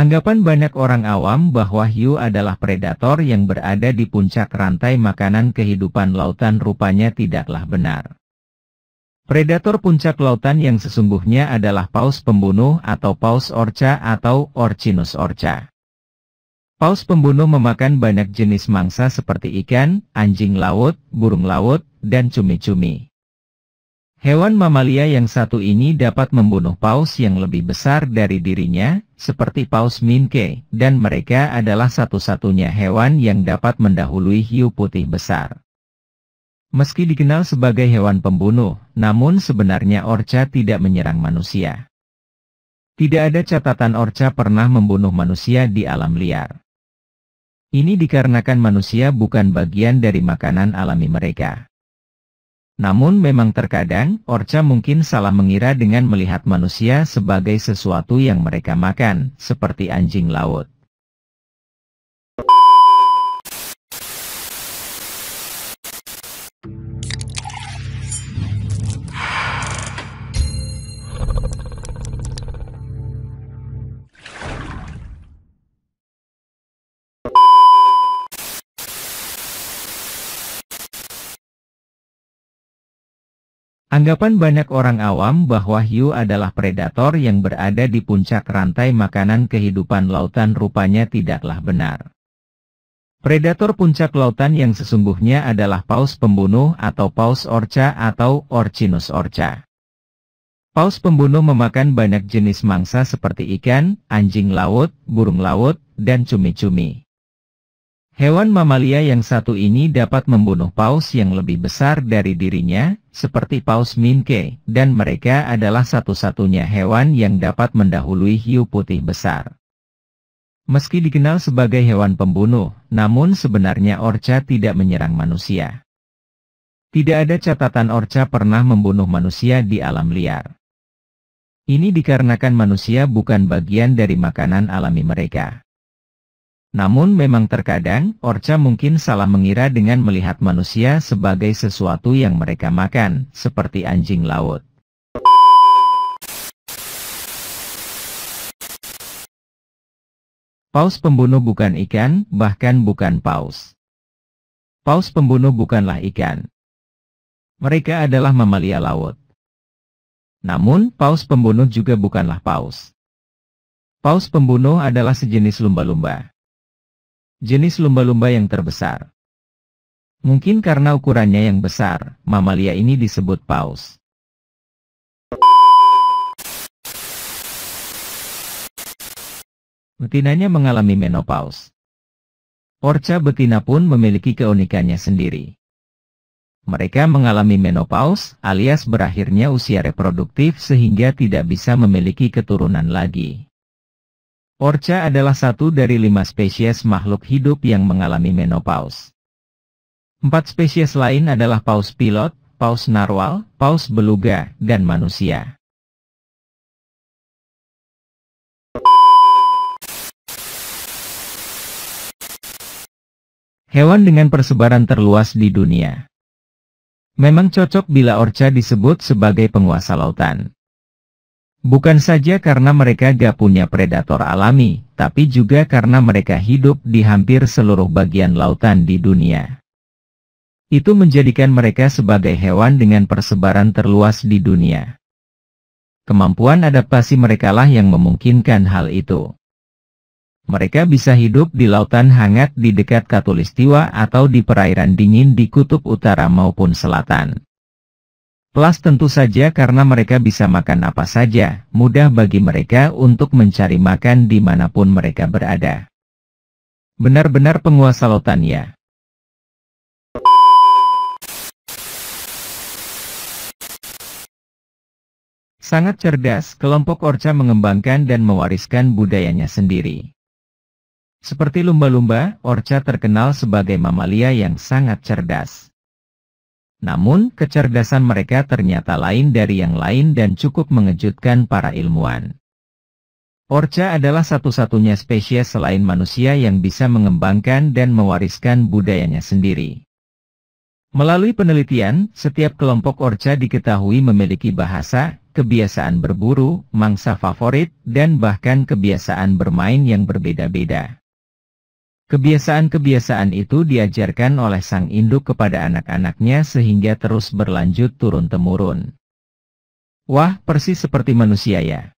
Anggapan banyak orang awam bahwa hiu adalah predator yang berada di puncak rantai makanan kehidupan lautan rupanya tidaklah benar. Predator puncak lautan yang sesungguhnya adalah paus pembunuh atau paus orca atau Orcinus orca. Paus pembunuh memakan banyak jenis mangsa seperti ikan, anjing laut, burung laut, dan cumi-cumi. Hewan mamalia yang satu ini dapat membunuh paus yang lebih besar dari dirinya, seperti paus minke, dan mereka adalah satu-satunya hewan yang dapat mendahului hiu putih besar. Meski dikenal sebagai hewan pembunuh, namun sebenarnya orca tidak menyerang manusia. Tidak ada catatan orca pernah membunuh manusia di alam liar. Ini dikarenakan manusia bukan bagian dari makanan alami mereka. Namun memang terkadang, Orca mungkin salah mengira dengan melihat manusia sebagai sesuatu yang mereka makan, seperti anjing laut. Anggapan banyak orang awam bahwa hiu adalah predator yang berada di puncak rantai makanan kehidupan lautan rupanya tidaklah benar. Predator puncak lautan yang sesungguhnya adalah paus pembunuh atau paus orca atau Orcinus orca. Paus pembunuh memakan banyak jenis mangsa seperti ikan, anjing laut, burung laut, dan cumi-cumi. Hewan mamalia yang satu ini dapat membunuh paus yang lebih besar dari dirinya, seperti paus minke, dan mereka adalah satu-satunya hewan yang dapat mendahului hiu putih besar. Meski dikenal sebagai hewan pembunuh, namun sebenarnya orca tidak menyerang manusia. Tidak ada catatan orca pernah membunuh manusia di alam liar. Ini dikarenakan manusia bukan bagian dari makanan alami mereka. Namun memang terkadang, Orca mungkin salah mengira dengan melihat manusia sebagai sesuatu yang mereka makan, seperti anjing laut. Paus pembunuh bukan ikan, bahkan bukan paus. Paus pembunuh bukanlah ikan. Mereka adalah mamalia laut. Namun, paus pembunuh juga bukanlah paus. Paus pembunuh adalah sejenis lumba-lumba. Jenis lumba-lumba yang terbesar. Mungkin karena ukurannya yang besar, mamalia ini disebut paus. Betinanya mengalami menopause. Orca betina pun memiliki keunikannya sendiri. Mereka mengalami menopause alias berakhirnya usia reproduktif sehingga tidak bisa memiliki keturunan lagi. Orca adalah satu dari lima spesies makhluk hidup yang mengalami menopause. Empat spesies lain adalah paus pilot, paus narwal, paus beluga, dan manusia. Hewan dengan persebaran terluas di dunia. Memang cocok bila orca disebut sebagai penguasa lautan. Bukan saja karena mereka gak punya predator alami, tapi juga karena mereka hidup di hampir seluruh bagian lautan di dunia. Itu menjadikan mereka sebagai hewan dengan persebaran terluas di dunia. Kemampuan adaptasi merekalah yang memungkinkan hal itu. Mereka bisa hidup di lautan hangat di dekat katulistiwa atau di perairan dingin di kutub utara maupun selatan. Plus tentu saja karena mereka bisa makan apa saja, mudah bagi mereka untuk mencari makan di dimanapun mereka berada. Benar-benar penguasa lotania. Ya. Sangat cerdas, kelompok Orca mengembangkan dan mewariskan budayanya sendiri. Seperti lumba-lumba, Orca terkenal sebagai mamalia yang sangat cerdas. Namun kecerdasan mereka ternyata lain dari yang lain dan cukup mengejutkan para ilmuwan. Orca adalah satu-satunya spesies selain manusia yang bisa mengembangkan dan mewariskan budayanya sendiri. Melalui penelitian, setiap kelompok orca diketahui memiliki bahasa, kebiasaan berburu, mangsa favorit, dan bahkan kebiasaan bermain yang berbeda-beda. Kebiasaan-kebiasaan itu diajarkan oleh sang induk kepada anak-anaknya sehingga terus berlanjut turun-temurun. Wah, persis seperti manusia ya.